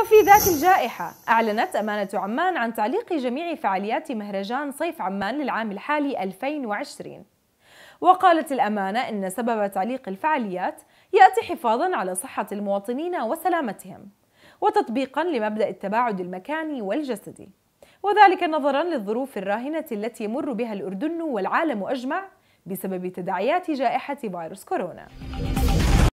وفي ذات الجائحة أعلنت أمانة عمان عن تعليق جميع فعاليات مهرجان صيف عمان للعام الحالي 2020 وقالت الأمانة إن سبب تعليق الفعاليات يأتي حفاظا على صحة المواطنين وسلامتهم وتطبيقا لمبدأ التباعد المكاني والجسدي وذلك نظرا للظروف الراهنة التي يمر بها الأردن والعالم أجمع بسبب تداعيات جائحة فيروس كورونا